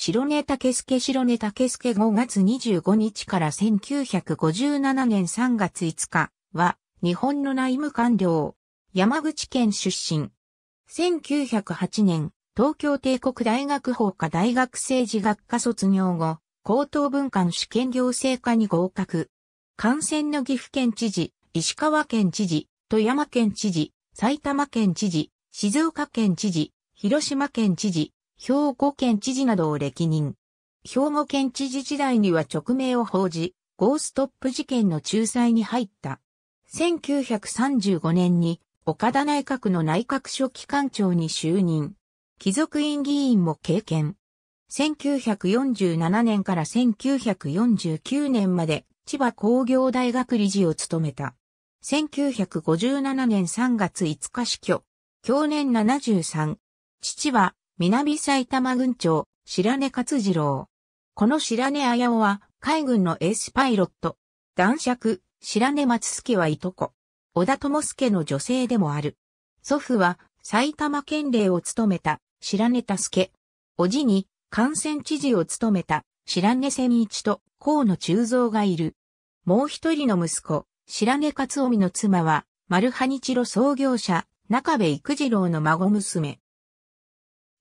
白根竹助白根竹助5月25日から1957年3月5日は日本の内務官僚、山口県出身。1908年、東京帝国大学法科大学政治学科卒業後、高等文官主権行政科に合格。感染の岐阜県知事、石川県知事、富山県知事、埼玉県知事、静岡県知事、広島県知事、兵庫県知事などを歴任。兵庫県知事時代には直名を報じ、ゴーストップ事件の仲裁に入った。1935年に岡田内閣の内閣書記官庁に就任。貴族院議員も経験。1947年から1949年まで千葉工業大学理事を務めた。1957年3月5日死去。去年73。父は南埼玉郡長、白根勝次郎。この白根綾夫は、海軍のエースパイロット。男爵、白根松助はいとこ。小田智助の女性でもある。祖父は、埼玉県令を務めた、白根助。おじに、感染知事を務めた、白根千一と、河野中蔵がいる。もう一人の息子、白根勝臣の妻は、丸葉日露創業者、中部育次郎の孫娘。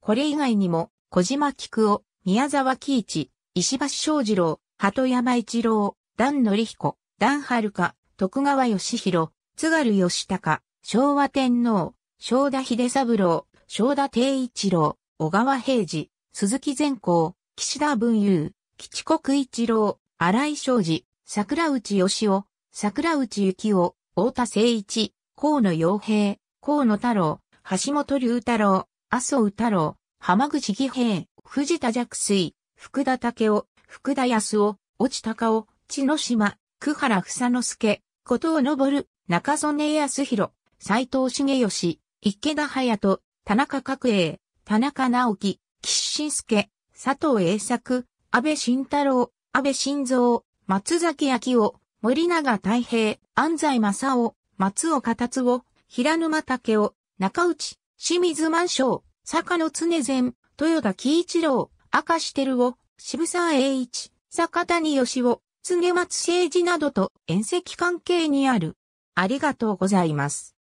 これ以外にも、小島菊夫、宮沢喜一、石橋正二郎、鳩山一郎、段則彦、段春香、徳川義弘、津軽義高、昭和天皇、正田秀三郎、正田定一郎、小川平治、鈴木善光、岸田文雄、吉国一郎、荒井正二、桜内義夫、桜内幸夫、太田誠一、河野洋平、河野太郎、橋本龍太郎、麻生太郎、浜口義平、藤田若水、福田武雄、福田康夫、落高雄、千野島、久原房之助、後藤昇、中曽根康弘、斎藤茂義、池田隼人、田中角栄、田中直樹、岸信介、佐藤栄作、安倍晋太郎、安倍晋三、松崎明夫、森永太平、安西正夫、松岡達夫、平沼武夫、中内、清水万象、坂野常善、豊田喜一郎、し石照夫、渋沢栄一、坂谷義夫、常松誠治などと遠赤関係にある。ありがとうございます。